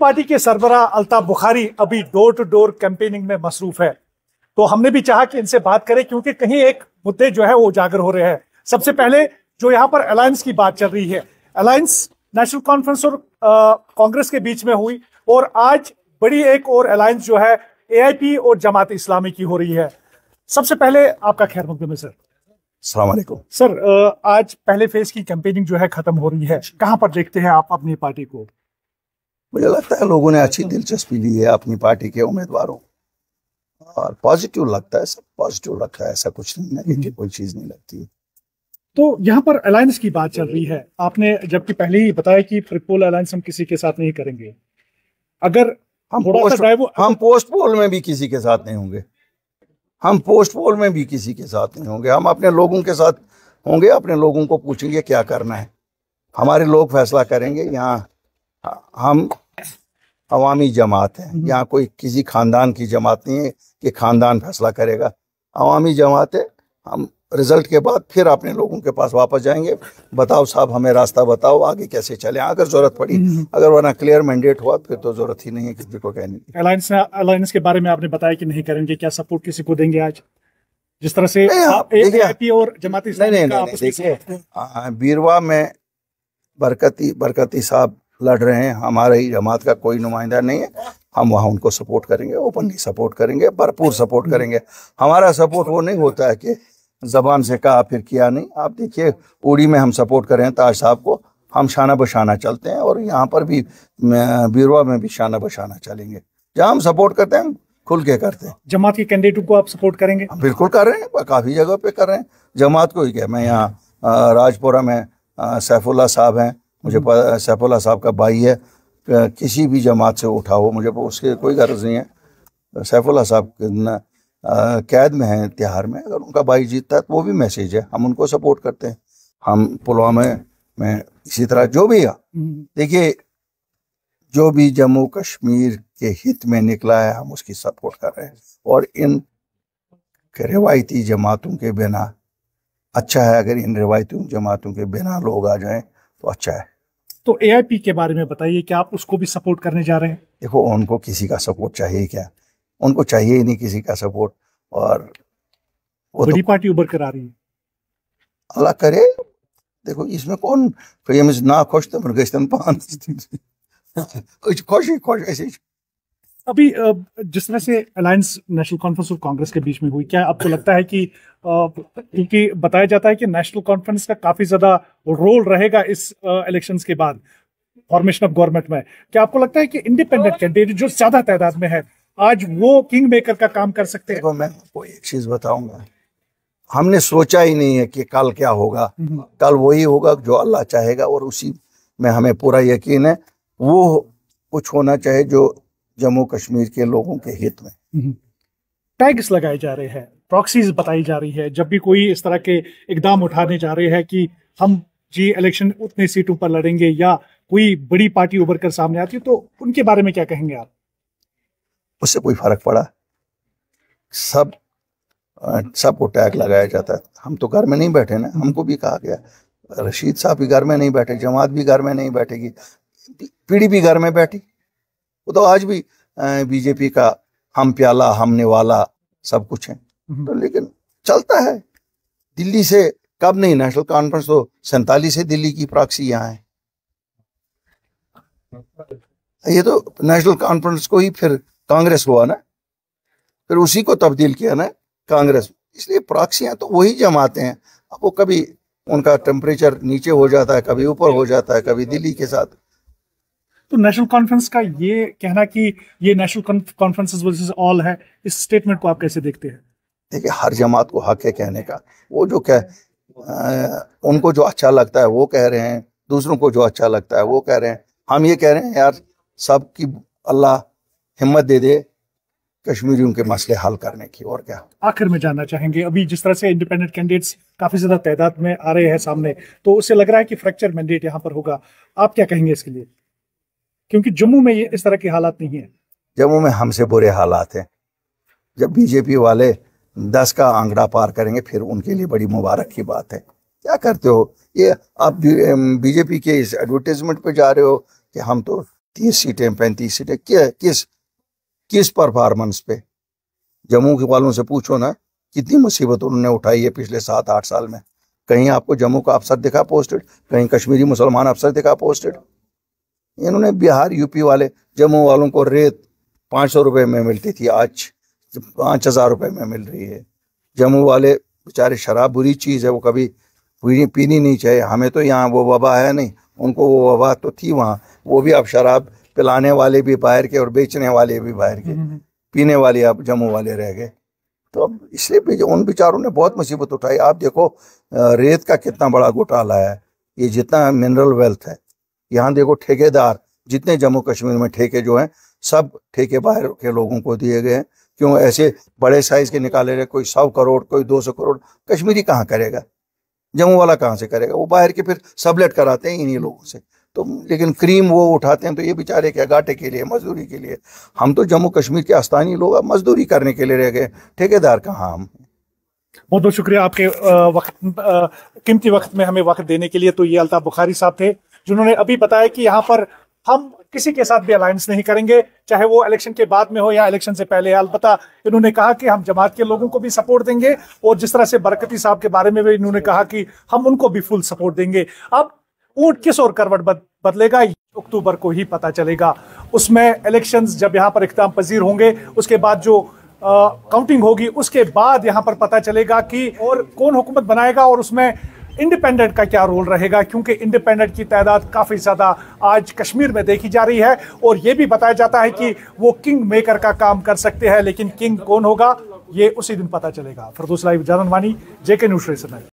Party के सरबरा अल्ताफ बुखारी अभी door to door campaigning में मसरूफ है तो हमने भी चाहा कि इनसे बात करें क्योंकि कहीं एक मुद्दे जो है वो उजागर हो रहे हैं सबसे पहले जो यहाँ पर अलायंस की बात चल रही है अलायंस नेशनल कॉन्फ्रेंस और कांग्रेस के बीच में हुई और आज बड़ी एक और अलायंस जो है ए और जमात इस्लामी की हो रही है सबसे पहले आपका खैर मुकदम है सर सलामकुम सर आज पहले फेज की कैंपेनिंग जो है खत्म हो रही है कहाँ पर देखते हैं आप अपनी पार्टी को मुझे लगता है लोगों ने अच्छी दिलचस्पी ली है अपनी पार्टी के उम्मीदवारों और पॉजिटिव लगता है सब पॉजिटिव रखा है ऐसा कुछ नहीं नेगेटिव हम्म। कोई चीज़ नहीं लगती है तो यहाँ पर अलायंस की बात चल रही है आपने जबकि पहले ही बताया कि फ्रिकपोल अलायंस हम किसी के साथ नहीं करेंगे अगर हम पोस्ट हम पोस्ट पोल में भी किसी के साथ नहीं होंगे हम पोस्ट पोल में भी किसी के साथ नहीं होंगे हम अपने लोगों के साथ होंगे अपने लोगों को पूछेंगे क्या करना है हमारे लोग फैसला करेंगे यहाँ हम अवामी जमात है हम्म। यहाँ कोई किसी खानदान की जमात नहीं है कि खानदान फैसला करेगा अवामी जमात है हम रिजल्ट के बाद फिर अपने लोगों के पास वापस जाएंगे बताओ साहब हमें रास्ता बताओ आगे कैसे चले अगर जरूरत पड़ी हम्म। अगर वरना क्लियर मैंडेट हुआ फिर तो जरूरत ही नहीं है किसी को कहने की अलायंस अलायंस के बारे में आपने बताया कि नहीं करेंगे क्या सपोर्ट किसी को देंगे आज जिस तरह से हाँ, आप और जमाती नहीं, नहीं, नहीं देखिए बीरवा में बरकती बरकती साहब लड़ रहे हैं हमारे ही जमात का कोई नुमाइंदा नहीं है हम वहाँ उनको सपोर्ट करेंगे ओपनली सपोर्ट करेंगे भरपूर सपोर्ट करेंगे हमारा सपोर्ट वो नहीं होता है कि जबान से कहा फिर किया नहीं आप देखिए उड़ी में हम सपोर्ट करें ताज साहब को हम शाना बशाना चलते हैं और यहाँ पर भी बीरवा में भी शाना बशाना चलेंगे जहाँ हम सपोर्ट करते हैं खुल के करते हैं जमात के कैंडिडेटों को आप सपोर्ट करेंगे हम बिल्कुल कर रहे हैं काफ़ी जगह पे कर रहे हैं जमात को ही क्या मैं यहाँ राजपुरा में सैफुल्ला साहब हैं मुझे सैफुल्ला साहब का भाई है किसी भी जमात से उठा हो मुझे उसके कोई गर्ज नहीं है सैफुल्ला साहब कैद में है तिहार में अगर उनका भाई जीतता है तो वो भी मैसेज है हम उनको सपोर्ट करते हैं हम पुलवामा में इसी तरह जो भी हम्म। देखिए जो भी जम्मू कश्मीर के हित में निकला है हम उसकी सपोर्ट कर रहे हैं और इन रिवायती जमातों के बिना अच्छा है अगर इन रिवायती जमातों के बिना लोग आ जाएं तो अच्छा है तो ए के बारे में बताइए क्या आप उसको भी सपोर्ट करने जा रहे हैं देखो उनको किसी का सपोर्ट चाहिए क्या उनको चाहिए ही नहीं किसी का सपोर्ट और वो तो बड़ी तो, पार्टी उभर कर आ रही है अल्लाह करे देखो इसमें कौन फेमस ना खुश तो मुर्गेशन तो पान खुश खुश ऐसे अभी जिस तरह से अलायंस नेशनल कॉन्फ्रेंस और कांग्रेस के बीच में हुई क्या आपको लगता है कि क्योंकि बताया जाता है कि नेशनल कॉन्फ्रेंस का काफी ज्यादा रोल रहेगा इस इलेक्शन के बाद फॉर्मेशन ऑफ गवर्नमेंट में क्या आपको लगता है कि इंडिपेंडेंट कैंडिडेट जो ज्यादा तादाद में है आज वो किंग मेकर का काम कर सकते हैं मैं आपको एक चीज बताऊंगा हमने सोचा ही नहीं है कि कल क्या होगा हम्म। कल वही होगा जो अल्लाह चाहेगा और उसी में हमें पूरा यकीन है वो कुछ होना चाहिए जो जम्मू कश्मीर के लोगों के हित में हम्म। टैग्स लगाए जा रहे हैं प्रॉक्सीज बताई जा रही है जब भी कोई इस तरह के इकदाम उठाने जा रहे हैं कि हम जी इलेक्शन उतने सीटों पर लड़ेंगे या कोई बड़ी पार्टी उभर कर सामने आती है तो उनके बारे में क्या कहेंगे आप उससे कोई फर्क पड़ा सब सबको टैग लगाया जाता है हम तो घर में नहीं बैठे ना हमको भी कहा गया रशीद साहब भी घर में नहीं बैठे जमात भी घर में नहीं बैठेगी पीढ़ी भी घर में बैठी वो तो आज भी बीजेपी का हम प्याला हमने वाला सब कुछ है हम्म। तो लेकिन चलता है दिल्ली से कब नहीं नेशनल कॉन्फ्रेंस तो सैतालीस है दिल्ली की प्राक्सी यहाँ है ये तो नेशनल कॉन्फ्रेंस को ही फिर कांग्रेस हुआ ना फिर उसी को तब्दील किया ना कांग्रेस इसलिए प्राक्सियां तो वही जमाते हैं अब वो कभी उनका टेम्परेचर नीचे हो जाता है कभी ऊपर हो जाता है कभी दिल्ली के साथ तो नेशनल कॉन्फ्रेंस का ये कहना कि ये नेशनल कॉन्फ्रेंस वर्सेस ऑल है इस स्टेटमेंट को आप कैसे देखते हैं देखिए हर जमात को हक है कहने का वो जो कह आ, उनको जो अच्छा लगता है वो कह रहे हैं दूसरों को जो अच्छा लगता है वो कह रहे हैं हम ये कह रहे हैं यार सब की अल्लाह हिम्मत दे दे कश्मीरियों के मसले हल करने की और क्या आखिर में जानना चाहेंगे अभी जिस तरह से इंडिपेंडेंट कैंडिडेट्स काफी ज्यादा तादाद में आ रहे हैं सामने तो उससे लग रहा है कि फ्रैक्चर मैंडेट यहाँ पर होगा आप क्या कहेंगे इसके लिए क्योंकि जम्मू में ये इस तरह के हालात नहीं है जम्मू में हमसे बुरे हालात हैं जब बीजेपी वाले दस का आंकड़ा पार करेंगे फिर उनके लिए बड़ी मुबारक की बात है क्या करते हो ये आप बीजेपी के इस एडवर्टीजमेंट पे जा रहे हो कि हम तो तीस सीटें पैंतीस सीटें क्या किस किस परफॉर्मेंस पे जम्मू के वालों से पूछो ना कितनी मुसीबत उन्होंने उठाई है पिछले सात आठ साल में कहीं आपको जम्मू का अफसर दिखा पोस्टेड कहीं कश्मीरी मुसलमान अफसर दिखा पोस्टेड इन्होंने बिहार यूपी वाले जम्मू वालों को रेत पाँच सौ रुपये में मिलती थी आज पाँच हज़ार रुपये में मिल रही है जम्मू वाले बेचारे शराब बुरी चीज़ है वो कभी पीनी पीनी नहीं चाहिए हमें तो यहाँ वो वबा है नहीं उनको वो वबा तो थी वहाँ वो भी अब शराब पिलाने वाले भी बाहर के और बेचने वाले भी बाहर के हम्म, हम्म। पीने वाले अब जम्मू वाले रह गए तो अब इसलिए भी उन बेचारों ने बहुत मुसीबत उठाई आप देखो रेत का कितना बड़ा घोटाला है ये जितना मिनरल वेल्थ है यहाँ देखो ठेकेदार जितने जम्मू कश्मीर में ठेके जो हैं सब ठेके बाहर के लोगों को दिए गए हैं क्यों ऐसे बड़े साइज के निकाले रहे कोई सौ करोड़ कोई दो सौ करोड़ कश्मीरी कहाँ करेगा जम्मू वाला कहाँ से करेगा वो बाहर के फिर सबलेट कराते हैं इन्हीं लोगों से तो लेकिन क्रीम वो उठाते हैं तो ये बेचारे क्या घाटे के लिए मजदूरी के लिए हम तो जम्मू कश्मीर के स्थानीय लोग मजदूरी करने के लिए रह गए ठेकेदार कहाँ हम बहुत बहुत शुक्रिया आपके वक्त कीमती वक्त में हमें वक्त देने के लिए तो ये अल्ताफ बुखारी साहब थे जिन्होंने अभी बताया कि यहाँ पर हम किसी के साथ भी अलायंस नहीं करेंगे चाहे वो इलेक्शन के बाद में हो या इलेक्शन से पहले अलबत् इन्होंने कहा कि हम जमात के लोगों को भी सपोर्ट देंगे और जिस तरह से बरकती साहब के बारे में भी इन्होंने कहा कि हम उनको भी फुल सपोर्ट देंगे अब ऊंट किस और करवट बदलेगा अक्टूबर को ही पता चलेगा उसमें इलेक्शंस जब यहाँ पर इकदाम पजीर होंगे उसके बाद जो काउंटिंग होगी उसके बाद यहाँ पर पता चलेगा कि और कौन हुकूमत बनाएगा और उसमें इंडिपेंडेंट का क्या रोल रहेगा क्योंकि इंडिपेंडेंट की तादाद काफ़ी ज़्यादा आज कश्मीर में देखी जा रही है और ये भी बताया जाता है कि वो किंग मेकर का काम कर सकते हैं लेकिन किंग कौन होगा ये उसी दिन पता चलेगा फरदूस लाइव जे के न्यूज रेसर